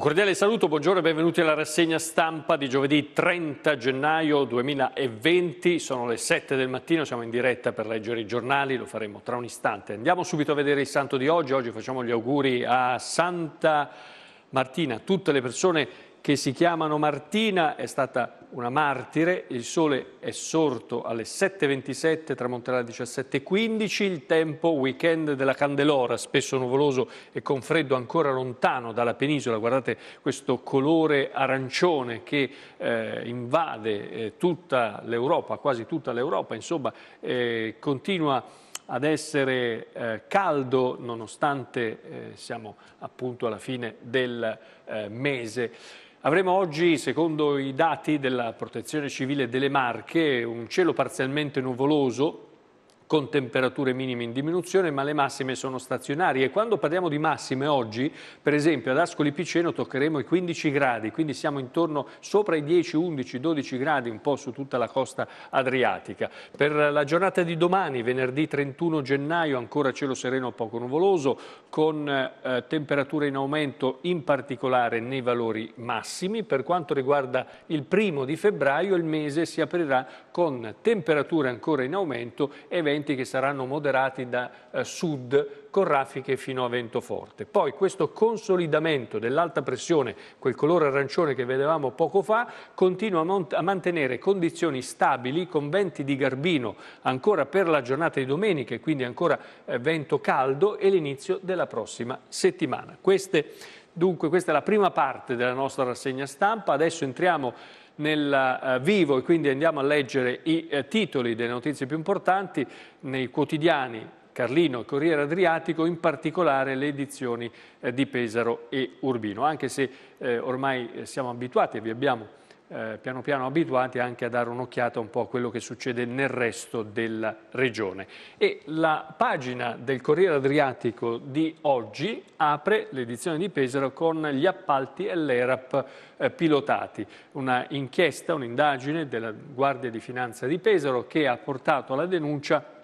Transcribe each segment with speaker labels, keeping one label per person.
Speaker 1: Un cordiale saluto, buongiorno e benvenuti alla rassegna stampa di giovedì 30 gennaio 2020. Sono le 7 del mattino, siamo in diretta per leggere i giornali, lo faremo tra un istante. Andiamo subito a vedere il santo di oggi. Oggi facciamo gli auguri a Santa Martina. Tutte le persone che si chiamano Martina è stata una martire, il sole è sorto alle 7.27, tramonterà alle 17.15, il tempo weekend della Candelora, spesso nuvoloso e con freddo ancora lontano dalla penisola, guardate questo colore arancione che eh, invade eh, tutta l'Europa, quasi tutta l'Europa, insomma eh, continua ad essere eh, caldo nonostante eh, siamo appunto alla fine del eh, mese. Avremo oggi, secondo i dati della Protezione Civile delle Marche, un cielo parzialmente nuvoloso, con temperature minime in diminuzione, ma le massime sono stazionarie. E quando parliamo di massime oggi, per esempio ad Ascoli Piceno toccheremo i 15 gradi, quindi siamo intorno sopra i 10, 11, 12 gradi un po' su tutta la costa adriatica. Per la giornata di domani, venerdì 31 gennaio, ancora cielo sereno poco nuvoloso, con eh, temperature in aumento in particolare nei valori massimi. Per quanto riguarda il primo di febbraio, il mese si aprirà con temperature ancora in aumento e venti che saranno moderati da eh, sud con raffiche fino a vento forte. Poi questo consolidamento dell'alta pressione, quel colore arancione che vedevamo poco fa, continua a, mantenere condizioni stabili con venti di garbino ancora per la giornata di domenica e quindi ancora eh, vento caldo e l'inizio della prossima settimana. Queste, dunque, questa è la prima parte della nostra rassegna stampa. Adesso entriamo nel eh, vivo e quindi andiamo a leggere i eh, titoli delle notizie più importanti nei quotidiani Carlino Corriere Adriatico, in particolare le edizioni eh, di Pesaro e Urbino. Anche se ormai siamo abituati e vi abbiamo eh, piano piano abituati anche a dare un'occhiata un po' a quello che succede nel resto della regione. E la pagina del Corriere Adriatico di oggi apre l'edizione di Pesaro con gli appalti e l'ERAP eh, pilotati, una inchiesta, un'indagine della Guardia di Finanza di Pesaro che ha portato alla denuncia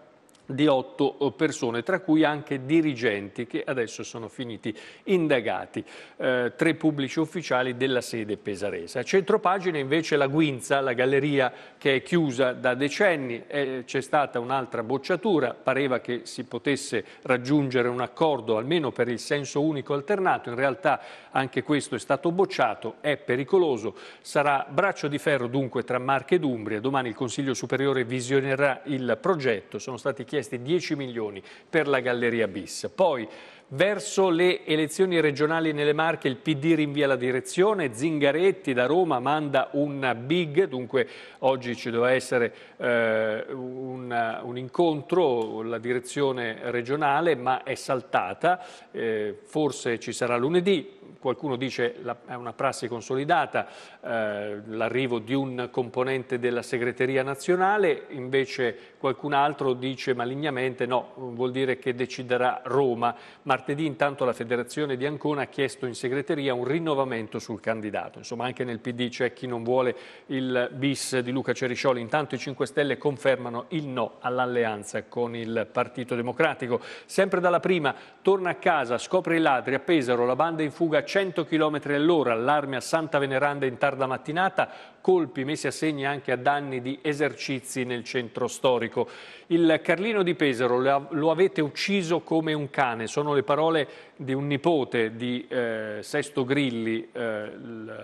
Speaker 1: di otto eh, persone, tra cui anche dirigenti che adesso sono finiti indagati, eh, tre pubblici ufficiali della sede pesarese. A centropagina invece la Guinza, la galleria che è chiusa da decenni, eh, c'è stata un'altra bocciatura, pareva che si potesse raggiungere un accordo almeno per il senso unico alternato, in realtà anche questo è stato bocciato, è pericoloso, sarà braccio di ferro dunque tra Marche ed Umbria, domani il Consiglio Superiore visionerà il progetto, sono stati chiesti richiesti 10 milioni per la Galleria Bis. Poi Verso le elezioni regionali nelle Marche il PD rinvia la direzione, Zingaretti da Roma manda un big, dunque oggi ci doveva essere eh, un, un, incontro, la direzione regionale, ma è saltata, eh, forse ci sarà lunedì, qualcuno dice la, è una prassi consolidata, eh, l'arrivo di un componente della segreteria nazionale, invece qualcun altro dice malignamente no, vuol dire che deciderà Roma. Martino Martedì intanto la federazione di Ancona ha chiesto in segreteria un rinnovamento sul candidato. Insomma anche nel PD c'è chi non vuole il bis di Luca Ceriscioli. Intanto i 5 Stelle confermano il no all'alleanza con il Partito Democratico. Sempre dalla prima, torna a casa, scopre i ladri a Pesaro, la banda in fuga a 100 km all'ora, allarme a Santa Veneranda in tarda mattinata, colpi messi a segno anche a danni di esercizi nel centro storico. Il Carlino di Pesaro lo avete ucciso come un cane, sono le parole di un nipote di eh, Sesto Grilli, eh,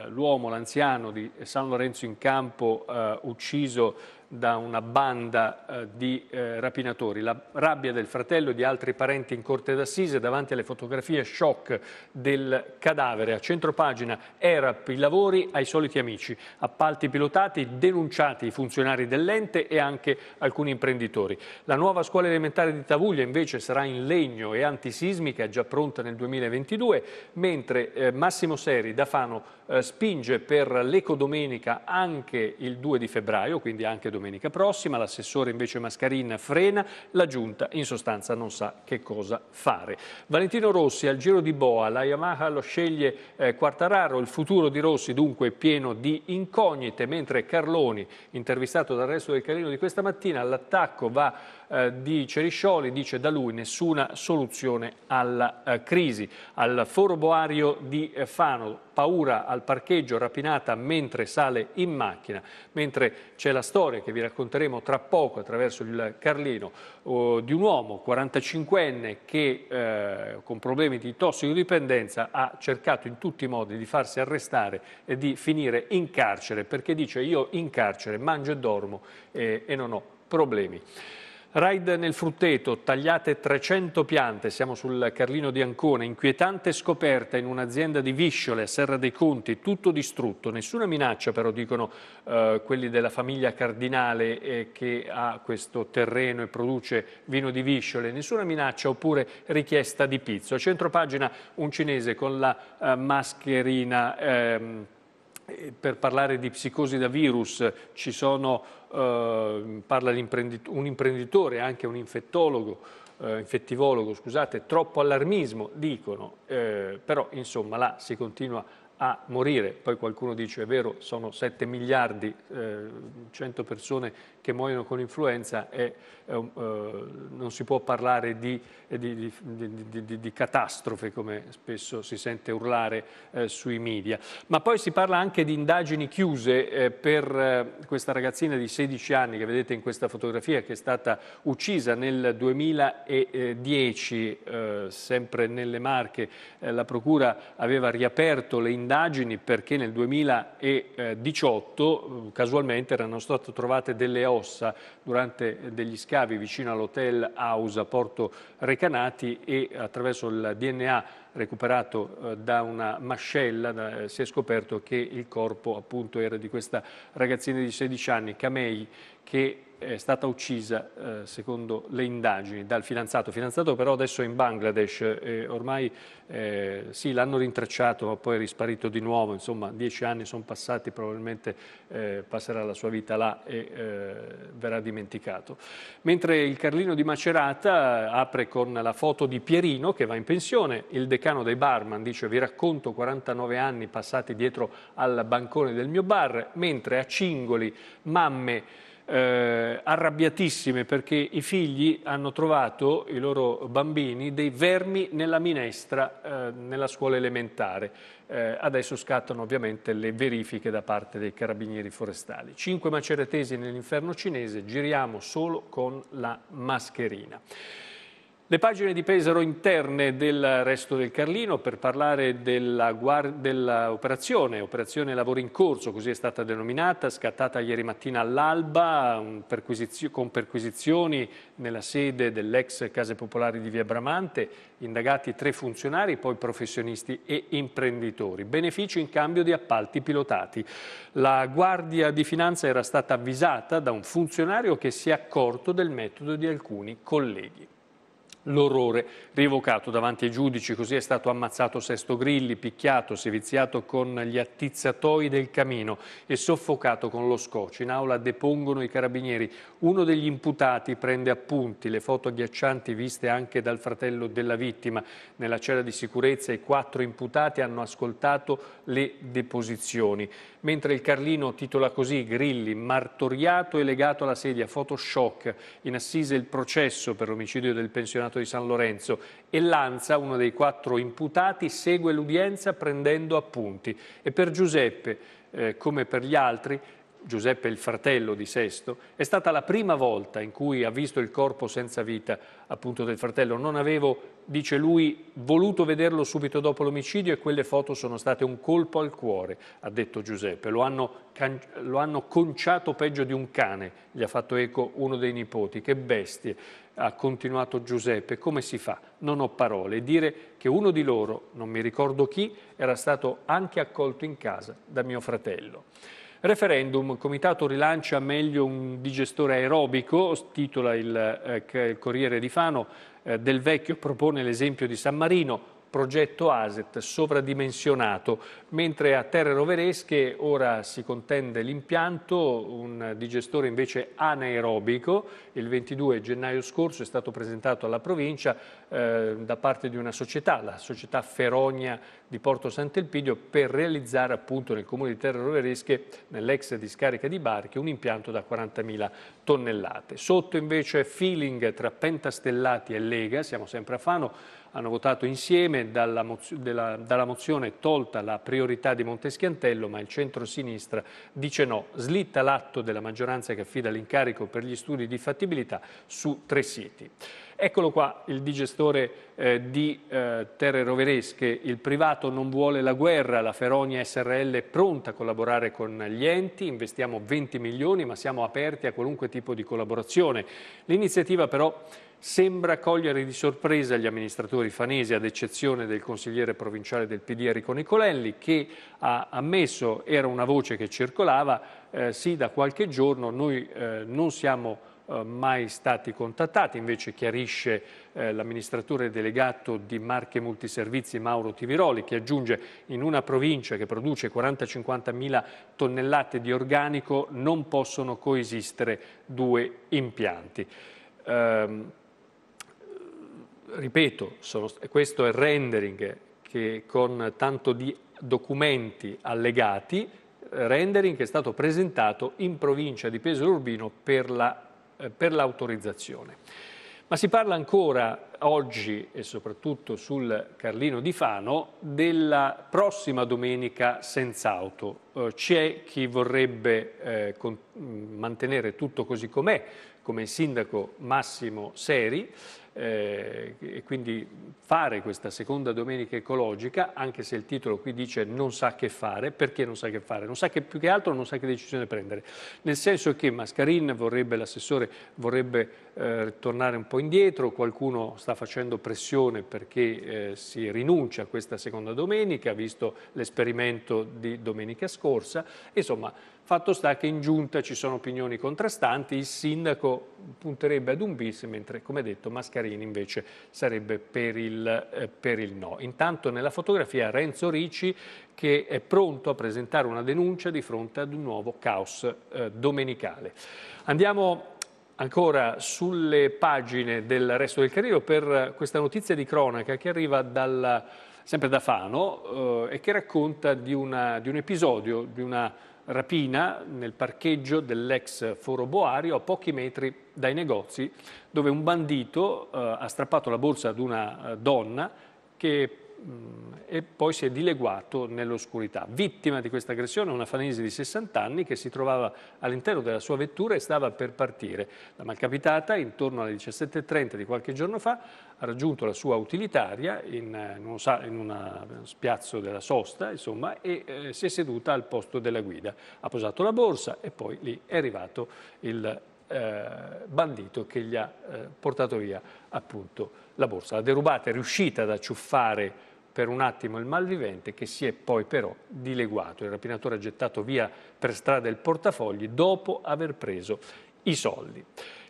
Speaker 1: l'uomo, l'anziano di San Lorenzo in campo, eh, ucciso da una banda eh, di eh, rapinatori. La rabbia del fratello e di altri parenti in corte d'assise davanti alle fotografie shock del cadavere. A centropagina ERAP i lavori ai soliti amici, appalti pilotati, denunciati i funzionari dell'ente e anche alcuni imprenditori. La nuova scuola elementare di Tavuglia invece sarà in legno e antisismica, già pronta condotta nel 2022, mentre eh, Massimo Seri da Fano eh, spinge per l'ecodomenica anche il 2 di febbraio, quindi anche domenica prossima, l'assessore invece Mascarin frena, la giunta in sostanza non sa che cosa fare. Valentino Rossi al giro di Boa, la Yamaha lo sceglie eh, Quartararo, il futuro di Rossi dunque è pieno di incognite, mentre Carloni, intervistato dal resto del Carlino di questa mattina, all'attacco va eh, di Ceriscioli, dice da lui nessuna soluzione alla eh, crisi. Al foro boario di eh, Fano, paura al parcheggio, rapinata mentre sale in macchina, mentre c'è la storia che vi racconteremo tra poco attraverso il Carlino oh, di un uomo 45enne che con problemi di tossicodipendenza ha cercato in tutti i modi di farsi arrestare e di finire in carcere perché dice io in carcere mangio e dormo e non ho problemi. Raid nel frutteto, tagliate 300 piante, siamo sul Carlino di Ancona, inquietante scoperta in un'azienda di Visciole, a Serra dei Conti, tutto distrutto, nessuna minaccia però dicono eh, quelli della famiglia Cardinale eh, che ha questo terreno e produce vino di Visciole, nessuna minaccia oppure richiesta di pizzo. A centropagina un cinese con la eh, mascherina... Ehm, eh, per parlare di psicosi da virus ci sono, eh, parla un imprenditore, anche un infettologo, eh, infettivologo, scusate, troppo allarmismo, dicono, eh, però insomma là si continua a a morire. Poi qualcuno dice, è vero, sono 7 miliardi, eh, 100 persone che muoiono con influenza e eh, um, eh non si può parlare eh, di, di, di, di, catastrofe, come spesso si sente urlare eh, sui media. Ma poi si parla anche di indagini chiuse per questa ragazzina di 16 anni che vedete in questa fotografia, che è stata uccisa nel 2010, sempre nelle Marche. la Procura aveva riaperto le indagini indagini perché nel 2018 eh, casualmente erano state trovate delle ossa durante degli scavi vicino all'hotel House a Porto Recanati e attraverso il DNA recuperato eh, da una mascella eh, si è scoperto che il corpo appunto era di questa ragazzina di 16 anni, Camei, che è stata uccisa, eh, secondo le indagini, dal fidanzato. Fidanzato però adesso è in Bangladesh, eh, ormai eh, sì, l'hanno rintracciato, ma poi è risparito di nuovo, insomma dieci anni sono passati, probabilmente eh, passerà la sua vita là e eh, verrà dimenticato. Mentre il Carlino di Macerata eh, apre con la foto di Pierino che va in pensione, il decano dei barman dice vi racconto 49 anni passati dietro al bancone del mio bar, mentre a Cingoli mamme eh, arrabbiatissime perché i figli hanno trovato, i loro bambini, dei vermi nella minestra eh, nella scuola elementare. Eh, adesso scattano ovviamente le verifiche da parte dei carabinieri forestali. Cinque maceratesi nell'inferno cinese, giriamo solo con la mascherina. Le pagine di Pesaro interne del resto del Carlino per parlare dell'operazione, operazione lavoro in corso, così è stata denominata, scattata ieri mattina all'alba perquisizio, con perquisizioni nella sede dell'ex Case Popolari di Via Bramante, indagati tre funzionari, poi professionisti e imprenditori. Beneficio in cambio di appalti pilotati. La Guardia di Finanza era stata avvisata da un funzionario che si è accorto del metodo di alcuni colleghi l'orrore rievocato davanti ai giudici. Così è stato ammazzato Sesto Grilli, picchiato, seviziato con gli attizzatoi del camino e soffocato con lo scotch. In aula depongono i carabinieri. Uno degli imputati prende appunti le foto agghiaccianti viste anche dal fratello della vittima. Nella cella di sicurezza i quattro imputati hanno ascoltato le deposizioni. Mentre il Carlino titola così Grilli, martoriato e legato alla sedia, Photoshop. In assise il processo per l'omicidio del pensionato di San Lorenzo e Lanza, uno dei quattro imputati, segue l'udienza prendendo appunti e per Giuseppe, eh, come per gli altri, Giuseppe il fratello di Sesto, è stata la prima volta in cui ha visto il corpo senza vita appunto del fratello. Non avevo dice lui, voluto vederlo subito dopo l'omicidio e quelle foto sono state un colpo al cuore, ha detto Giuseppe, lo hanno, lo hanno conciato peggio di un cane, gli ha fatto eco uno dei nipoti, che bestie, ha continuato Giuseppe, come si fa? Non ho parole, dire che uno di loro, non mi ricordo chi, era stato anche accolto in casa da mio fratello. Referendum, Comitato rilancia meglio un digestore aerobico, titola il, eh, il Corriere di Fano, eh, del Vecchio propone l'esempio di San Marino, progetto ASET sovradimensionato, mentre a Terre Roveresche ora si contende l'impianto, un digestore invece anaerobico, il 22 gennaio scorso è stato presentato alla provincia eh, da parte di una società, la società Ferogna di Porto Sant'Elpidio, per realizzare appunto nel comune di Terre Roveresche, nell'ex discarica di Barchi, un impianto da 40.000 tonnellate. Sotto invece feeling tra pentastellati e Lega, siamo sempre a Fano, hanno votato insieme, dalla, mozio, della, dalla mozione tolta la priorità di Monteschiantello, ma il centro-sinistra dice no, slitta l'atto della maggioranza che affida l'incarico per gli studi di fattibilità su tre siti. Eccolo qua il digestore eh, di eh, Terre Roveresche, il privato non vuole la guerra, la Feronia SRL è pronta a collaborare con gli enti, investiamo 20 milioni ma siamo aperti a qualunque tipo di collaborazione. L'iniziativa però sembra cogliere di sorpresa gli amministratori fanesi, ad eccezione del consigliere provinciale del PD Enrico Nicolelli, che ha ammesso, era una voce che circolava, eh, sì da qualche giorno noi eh, non siamo eh, mai stati contattati, invece chiarisce eh, l'amministratore delegato di Marche Multiservizi Mauro Tiviroli che aggiunge in una provincia che produce 40-50 mila tonnellate di organico non possono coesistere due impianti. Um, ripeto, sono, questo è il rendering che con tanto di documenti allegati, rendering che è stato presentato in provincia di Pesaro Urbino per, la, eh, per l'autorizzazione. Ma si parla ancora oggi e soprattutto sul Carlino di Fano della prossima domenica senza auto. Eh, c'è chi vorrebbe eh, con, mantenere tutto così com'è, come il sindaco Massimo Seri, eh, e quindi fare questa seconda domenica ecologica, anche se il titolo qui dice non sa che fare, perché non sa che fare? Non sa che più che altro non sa che decisione prendere, nel senso che Mascarin vorrebbe, l'assessore vorrebbe eh, tornare un po' indietro, qualcuno sta facendo pressione perché eh, si rinuncia a questa seconda domenica, visto l'esperimento di domenica scorsa, insomma Fatto sta che in giunta ci sono opinioni contrastanti, il sindaco punterebbe ad un bis, mentre come detto Mascarini invece sarebbe per il, eh, per il no. Intanto nella fotografia Renzo Ricci che è pronto a presentare una denuncia di fronte ad un nuovo caos eh, domenicale. Andiamo ancora sulle pagine del resto del carriero per questa notizia di cronaca che arriva dalla, sempre da Fano eh, e che racconta di, una, di un episodio, di una rapina nel parcheggio dell'ex Foro Boario a pochi metri dai negozi dove un bandito eh, ha strappato la borsa ad una eh, donna che Mm, e poi si è dileguato nell'oscurità. Vittima di questa aggressione una fanese di 60 anni che si trovava all'interno della sua vettura e stava per partire. La malcapitata, intorno alle 17.30 di qualche giorno fa, ha raggiunto la sua utilitaria in, in, eh, uno, in una, uno spiazzo della sosta insomma, e eh, si è seduta al posto della guida. Ha posato la borsa e poi lì è arrivato il eh, bandito che gli ha eh, portato via appunto la borsa. L'ha derubata, è riuscita ad acciuffare per un attimo il malvivente che si è poi però dileguato. Il rapinatore ha gettato via per strada il portafogli dopo aver preso i soldi.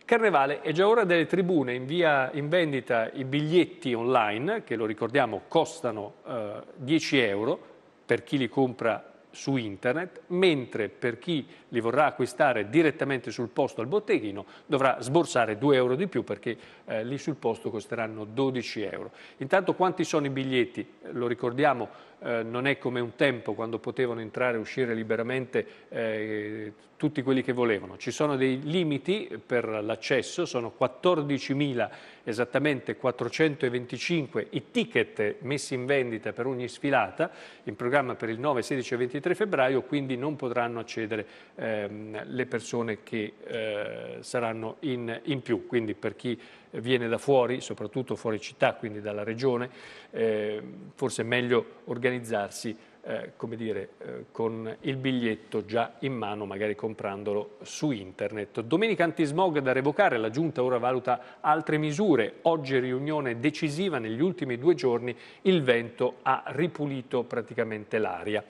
Speaker 1: Carnevale è già ora delle tribune, in, via, in vendita i biglietti online, che lo ricordiamo costano eh, 10 euro per chi li compra su internet, mentre per chi li vorrà acquistare direttamente sul posto al botteghino dovrà sborsare 2 euro di più perché eh, lì sul posto costeranno 12 euro. Intanto quanti sono i biglietti? Lo ricordiamo, eh, non è come un tempo quando potevano entrare e uscire liberamente eh, tutti quelli che volevano. Ci sono dei limiti per l'accesso, sono 14.000, esattamente 425 i ticket messi in vendita per ogni sfilata, in programma per il 9, 16 e 23 febbraio, quindi non potranno accedere ehm, le persone che eh, saranno in, in più. Quindi per chi viene da fuori, soprattutto fuori città, quindi dalla regione, eh, forse è meglio organizzarsi eh, come dire, eh, con il biglietto già in mano, magari comprandolo su internet. Domenica antismog da revocare, la Giunta ora valuta altre misure. Oggi riunione decisiva, negli ultimi due giorni il vento ha ripulito praticamente l'aria.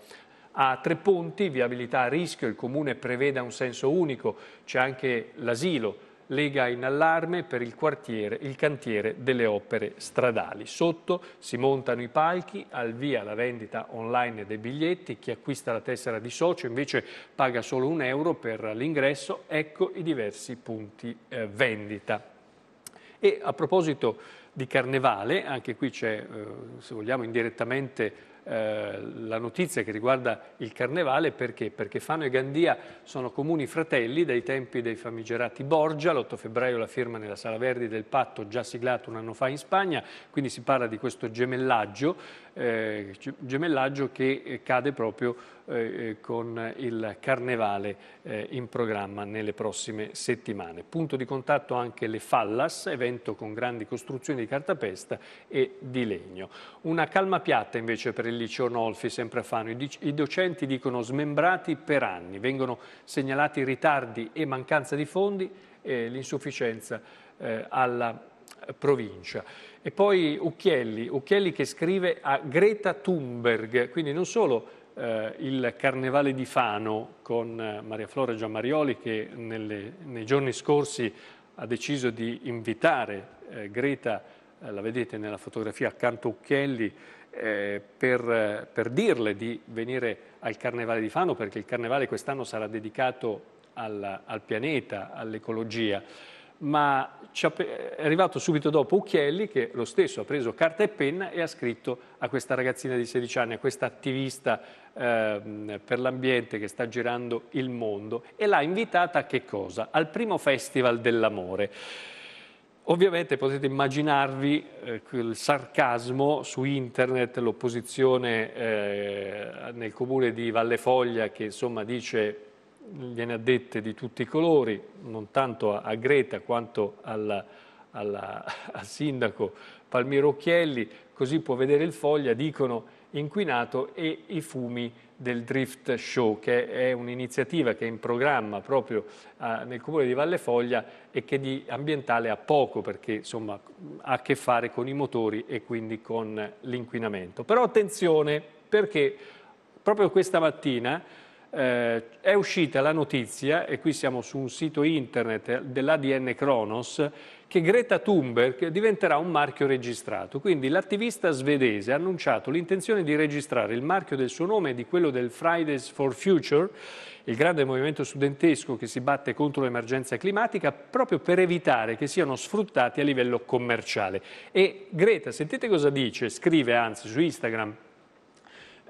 Speaker 1: A tre ponti, viabilità a rischio, il Comune prevede un senso unico, c'è anche l'asilo Lega in allarme per il quartiere, il cantiere delle opere stradali. Sotto si montano i palchi, al via la vendita online dei biglietti, chi acquista la tessera di socio invece paga solo un euro per l'ingresso, ecco i diversi punti eh, vendita. E a proposito di carnevale, anche qui c'è, eh, se vogliamo indirettamente, eh, la notizia che riguarda il carnevale perché? Perché Fano e Gandia sono comuni fratelli dai tempi dei famigerati Borgia, l'8 febbraio la firma nella Sala Verdi del patto già siglato un anno fa in Spagna, quindi si parla di questo gemellaggio, eh, gemellaggio che eh, cade proprio eh, eh, con il carnevale eh, in programma nelle prossime settimane. Punto di contatto anche le Fallas, evento con grandi costruzioni di cartapesta e di legno. Una calma piatta invece per il liceo Nolfi, sempre a Fano. I, docenti dicono smembrati per anni, vengono segnalati ritardi e mancanza di fondi e l'insufficienza alla provincia. E poi Ucchielli, Ucchielli che scrive a Greta Thunberg, quindi non solo eh, il Carnevale di Fano con eh, Maria Flora Giammarioli che nelle, nei giorni scorsi ha deciso di invitare eh, Greta, eh, la vedete nella fotografia accanto a Ucchielli, eh, per, eh, per, dirle di venire al Carnevale di Fano perché il Carnevale quest'anno sarà dedicato alla, al pianeta, all'ecologia ma è arrivato subito dopo Ucchielli che lo stesso ha preso carta e penna e ha scritto a questa ragazzina di 16 anni, a questa attivista eh, per l'ambiente che sta girando il mondo e l'ha invitata a che cosa? Al primo festival dell'amore. Ovviamente potete immaginarvi eh, il sarcasmo su internet, l'opposizione eh, nel comune di Valle Foglia che insomma dice viene addette di tutti i colori, non tanto a, a Greta quanto alla, alla, al sindaco Palmiro Occhielli, così può vedere il Foglia, dicono inquinato e i fumi del Drift Show, che è un'iniziativa che è in programma proprio eh, nel comune di Valle Foglia e che di ambientale ha poco perché insomma, ha a che fare con i motori e quindi con l'inquinamento. Però attenzione perché proprio questa mattina eh, è uscita la notizia, e qui siamo su un sito internet dell'ADN Kronos, che Greta Thunberg diventerà un marchio registrato. Quindi l'attivista svedese ha annunciato l'intenzione di registrare il marchio del suo nome e di quello del Fridays for Future, il grande movimento studentesco che si batte contro l'emergenza climatica, proprio per evitare che siano sfruttati a livello commerciale. E Greta, sentite cosa dice, scrive anzi su Instagram,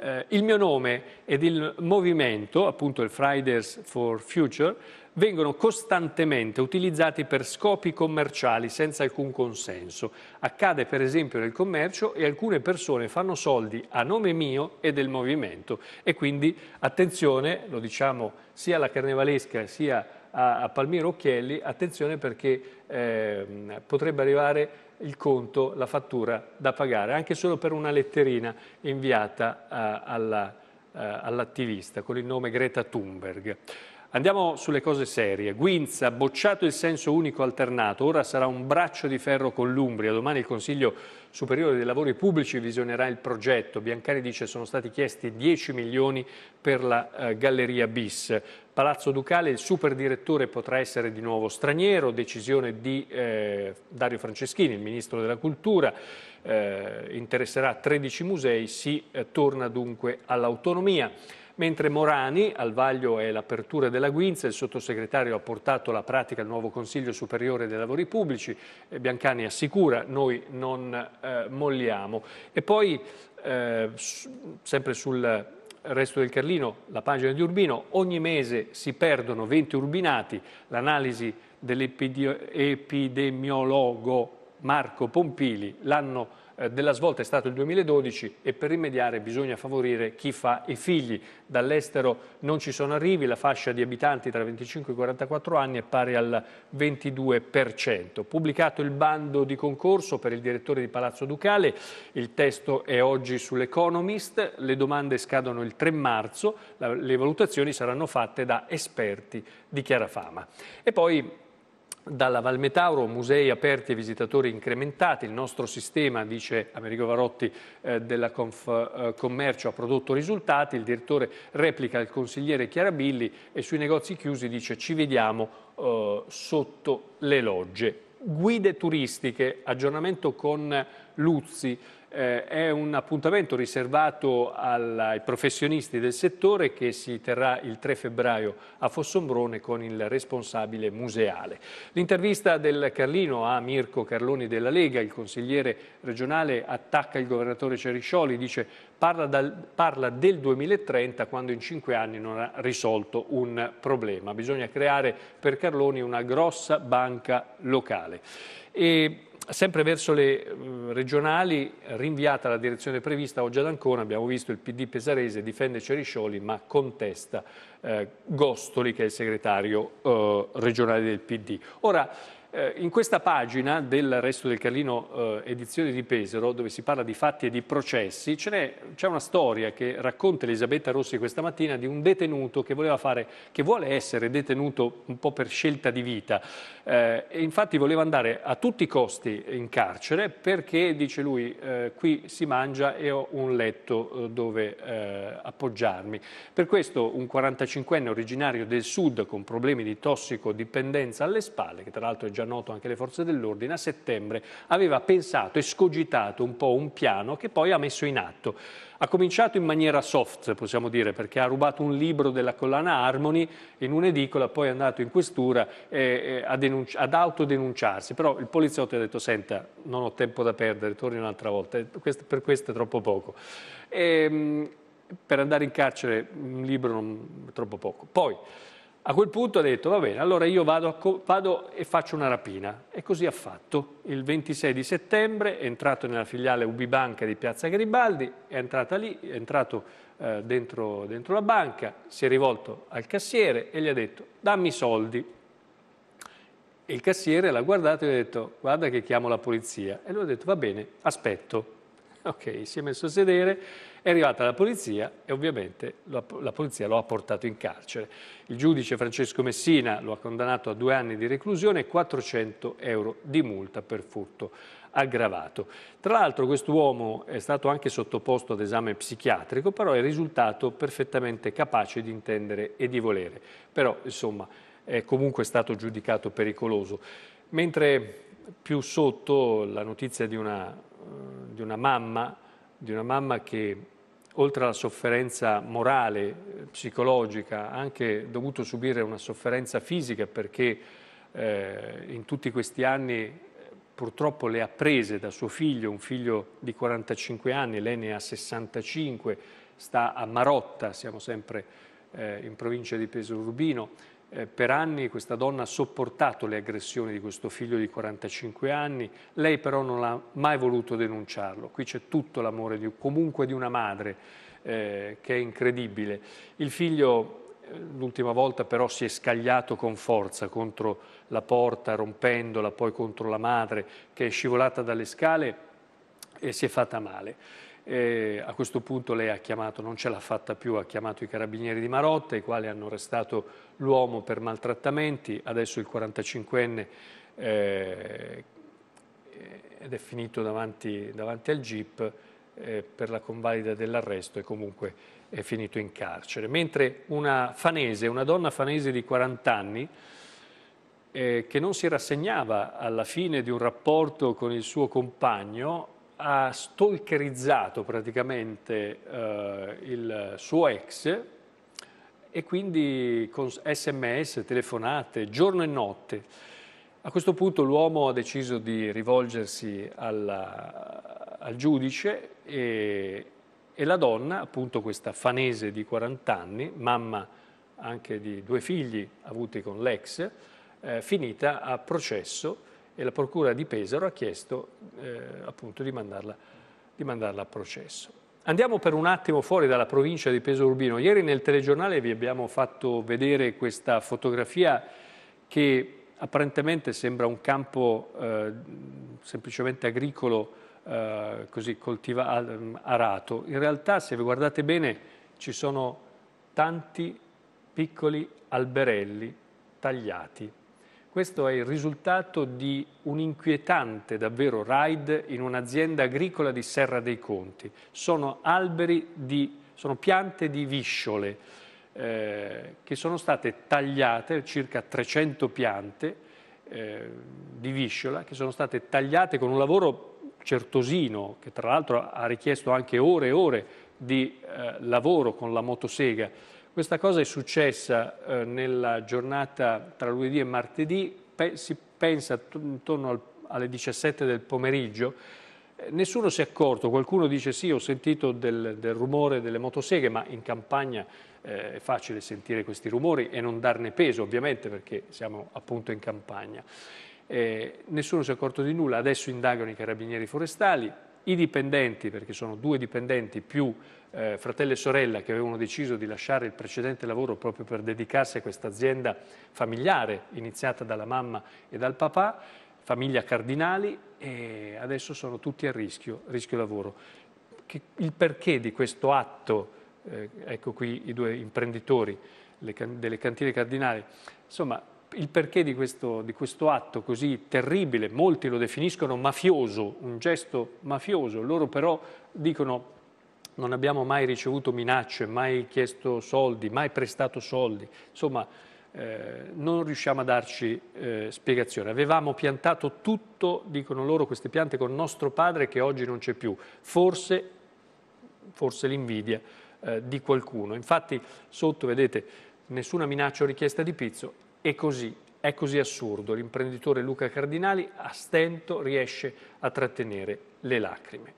Speaker 1: eh, il mio nome ed il movimento, appunto il Fridays for Future, vengono costantemente utilizzati per scopi commerciali senza alcun consenso. Accade per esempio nel commercio e alcune persone fanno soldi a nome mio e del movimento e quindi attenzione, lo diciamo sia alla carnevalesca sia a, a Palmiro Occhielli, attenzione perché eh, potrebbe arrivare il conto, la fattura da pagare, anche solo per una letterina inviata eh, all'attivista alla, eh, all con il nome Greta Thunberg. Andiamo sulle cose serie. Guinza, bocciato il senso unico alternato, ora sarà un braccio di ferro con l'Umbria. Domani il Consiglio Superiore dei Lavori Pubblici visionerà il progetto. Biancari dice che sono stati chiesti 10 milioni per la eh, Galleria Bis. Palazzo Ducale, il superdirettore potrà essere di nuovo straniero, decisione di eh, Dario Franceschini, il Ministro della Cultura, eh, interesserà 13 musei, si eh, torna dunque all'autonomia mentre Morani, al vaglio è l'apertura della Guinza, il sottosegretario ha portato la pratica al nuovo Consiglio Superiore dei Lavori Pubblici, eh, Biancani assicura noi non eh, molliamo. E poi, eh, sempre sul resto del Carlino, la pagina di Urbino, ogni mese si perdono 20 urbinati, l'analisi dell'epidemiologo Marco Pompili l'anno eh, della svolta è stato il 2012 e per rimediare bisogna favorire chi fa i figli. Dall'estero non ci sono arrivi, la fascia di abitanti tra 25 e 44 anni è pari al 22%. Pubblicato il bando di concorso per il direttore di Palazzo Ducale, il testo è oggi sull'Economist, le domande scadono il 3 marzo, le valutazioni saranno fatte da esperti di Chiarafama. E poi dalla Valmetauro, musei aperti e visitatori incrementati, il nostro sistema, dice Amerigo Varotti eh, della Confcommercio, eh, ha prodotto risultati, il direttore replica il consigliere Chiarabilli e sui negozi chiusi dice ci vediamo eh, sotto le logge. Guide turistiche, aggiornamento con Luzzi, eh, è un appuntamento riservato alla, ai professionisti del settore che si terrà il 3 febbraio a Fossombrone con il responsabile museale. L'intervista del Carlino a Mirko Carloni della Lega, il consigliere regionale, attacca il governatore Ceriscioli, dice parla, dal, parla del 2030 quando in cinque anni non ha risolto un problema. Bisogna creare per Carloni una grossa banca locale. E Sempre verso le regionali, rinviata la direzione prevista oggi ad Ancona, abbiamo visto il PD pesarese difende Ceriscioli ma contesta eh, Gostoli che è il segretario eh, regionale del PD. Ora, eh, in questa pagina del Resto del Carlino eh, edizione di Pesaro, dove si parla di fatti e di processi, c'è una storia che racconta Elisabetta Rossi questa mattina di un detenuto che, fare, che vuole essere detenuto un po' per scelta di vita eh, e infatti voleva andare a tutti i costi in carcere perché, dice lui, eh, qui si mangia e ho un letto eh, dove eh, appoggiarmi. Per questo un 45enne originario del sud con problemi di tossicodipendenza alle spalle, che tra l'altro è già già noto anche alle forze dell'ordine, a settembre aveva pensato e scogitato un po' un piano che poi ha messo in atto. Ha cominciato in maniera soft, possiamo dire, perché ha rubato un libro della collana Harmony in un'edicola, poi è andato in questura eh, eh, ad autodenunciarsi. Però il poliziotto ha detto, senta, non ho tempo da perdere, torni un'altra volta, per questo è troppo poco. E, ehm, per andare in carcere un libro non, troppo poco. Poi, a quel punto ha detto, va bene, allora io vado, vado, e faccio una rapina. E così ha fatto. Il 26 di settembre è entrato nella filiale Ubibanca di Piazza Garibaldi, è, entrata lì, è entrato eh, dentro, dentro la banca, si è rivolto al cassiere e gli ha detto, dammi i soldi. E il cassiere l'ha guardato e gli ha detto, guarda che chiamo la polizia. E lui ha detto, va bene, aspetto. Ok, si è messo a sedere, è arrivata la polizia e ovviamente la, la polizia lo ha portato in carcere. Il giudice Francesco Messina lo ha condannato a due anni di reclusione e 400 euro di multa per furto aggravato. Tra l'altro questo uomo è stato anche sottoposto ad esame psichiatrico, però è risultato perfettamente capace di intendere e di volere. Però insomma è comunque stato giudicato pericoloso. Mentre più sotto la notizia di una eh, di una mamma, di una mamma che oltre alla sofferenza morale, eh, psicologica, ha anche dovuto subire una sofferenza fisica perché eh, in tutti questi anni eh, purtroppo le ha prese da suo figlio, un figlio di 45 anni, lei ne ha 65, sta a Marotta, siamo sempre eh, in provincia di Peso Urbino, eh, per anni questa donna ha sopportato le aggressioni di questo figlio di 45 anni, lei però non ha mai voluto denunciarlo. Qui c'è tutto l'amore di, comunque di una madre eh, che è incredibile. Il figlio eh, l'ultima volta però si è scagliato con forza contro la porta, rompendola, poi contro la madre che è scivolata dalle scale e si è fatta male. Eh, a questo punto lei ha chiamato, non ce l'ha fatta più, ha chiamato i carabinieri di Marotta, i quali hanno arrestato l'uomo per maltrattamenti, adesso il 45enne eh, ed è finito davanti, davanti al GIP eh, per la convalida dell'arresto e comunque è finito in carcere. Mentre una fanese, una donna fanese di 40 anni, eh, che non si rassegnava alla fine di un rapporto con il suo compagno, ha stalkerizzato praticamente eh, il suo ex e quindi con sms, telefonate, giorno e notte. A questo punto l'uomo ha deciso di rivolgersi alla, al giudice e, e la donna, appunto questa fanese di 40 anni, mamma anche di due figli avuti con l'ex, eh, finita a processo e la Procura di Pesaro ha chiesto eh, appunto di mandarla, di mandarla a processo. Andiamo per un attimo fuori dalla provincia di Pesaro Urbino. Ieri nel telegiornale vi abbiamo fatto vedere questa fotografia che apparentemente sembra un campo eh, semplicemente agricolo, eh, così coltivato, eh, arato. In realtà, se vi guardate bene, ci sono tanti piccoli alberelli tagliati questo è il risultato di un inquietante davvero raid in un'azienda agricola di Serra dei Conti. Sono alberi di, sono piante di visciole eh, che sono state tagliate, circa 300 piante eh, di visciola, che sono state tagliate con un lavoro certosino, che tra l'altro ha richiesto anche ore e ore di eh, lavoro con la motosega questa cosa è successa eh, nella giornata tra lunedì e martedì, Pe si pensa intorno al, alle 17 del pomeriggio, eh, Nessuno si è accorto, qualcuno dice sì, ho sentito del, del rumore delle motoseghe, ma in campagna eh, è facile sentire questi rumori e non darne peso, ovviamente, perché siamo appunto in campagna. Eh, nessuno si è accorto di nulla, adesso indagano i carabinieri forestali, i dipendenti, perché sono due dipendenti più eh, fratello e sorella che avevano deciso di lasciare il precedente lavoro proprio per dedicarsi a questa azienda familiare iniziata dalla mamma e dal papà, famiglia Cardinali e adesso sono tutti a rischio, rischio lavoro. Che, il perché di questo atto, eh, ecco qui i due imprenditori le, delle cantine Cardinali, insomma il perché di questo, di questo, atto così terribile, molti lo definiscono mafioso, un gesto mafioso, loro però dicono non abbiamo mai ricevuto minacce, mai chiesto soldi, mai prestato soldi, insomma eh, non riusciamo a darci eh, spiegazione. Avevamo piantato tutto, dicono loro, queste piante con nostro padre che oggi non c'è più, forse, forse l'invidia eh, di qualcuno. Infatti sotto vedete nessuna minaccia o richiesta di pizzo, e così è così assurdo, l'imprenditore Luca Cardinali a stento riesce a trattenere le lacrime.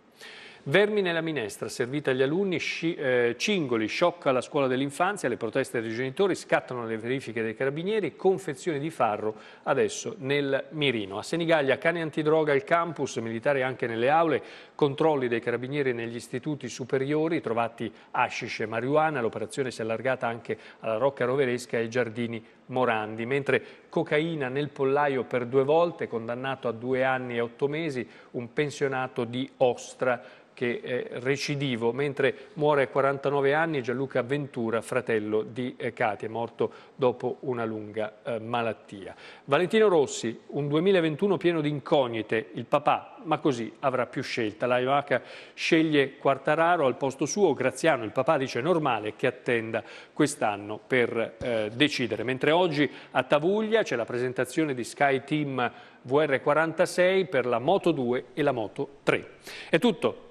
Speaker 1: Vermi nella minestra, servita agli alunni, sci, eh, Cingoli sciocca la scuola dell'infanzia, le proteste dei genitori, scattano le verifiche dei carabinieri, confezioni di farro adesso nel mirino. A Senigallia cani antidroga al campus, militari anche nelle aule, controlli dei carabinieri negli istituti superiori, trovati hashish e marijuana, l'operazione si è allargata anche alla Rocca Roveresca e ai giardini Morandi, mentre cocaina nel pollaio per due volte, condannato a due anni e otto mesi, un pensionato di Ostra che è eh, recidivo, mentre muore a 49 anni Gianluca Ventura, fratello di Cati, eh, morto dopo una lunga eh, malattia. Valentino Rossi, un 2021 pieno di incognite, il papà, ma così avrà più scelta. La Ioaca sceglie Quartararo al posto suo, Graziano, il papà dice normale che attenda quest'anno per eh, decidere, mentre oggi a Tavuglia c'è la presentazione di Sky Team VR46 per la Moto 2 e la Moto 3. È tutto.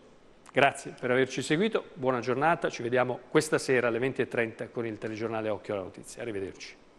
Speaker 1: Grazie per averci seguito, buona giornata, ci vediamo questa sera alle 20.30 con il telegiornale Occhio alla Notizia. Arrivederci.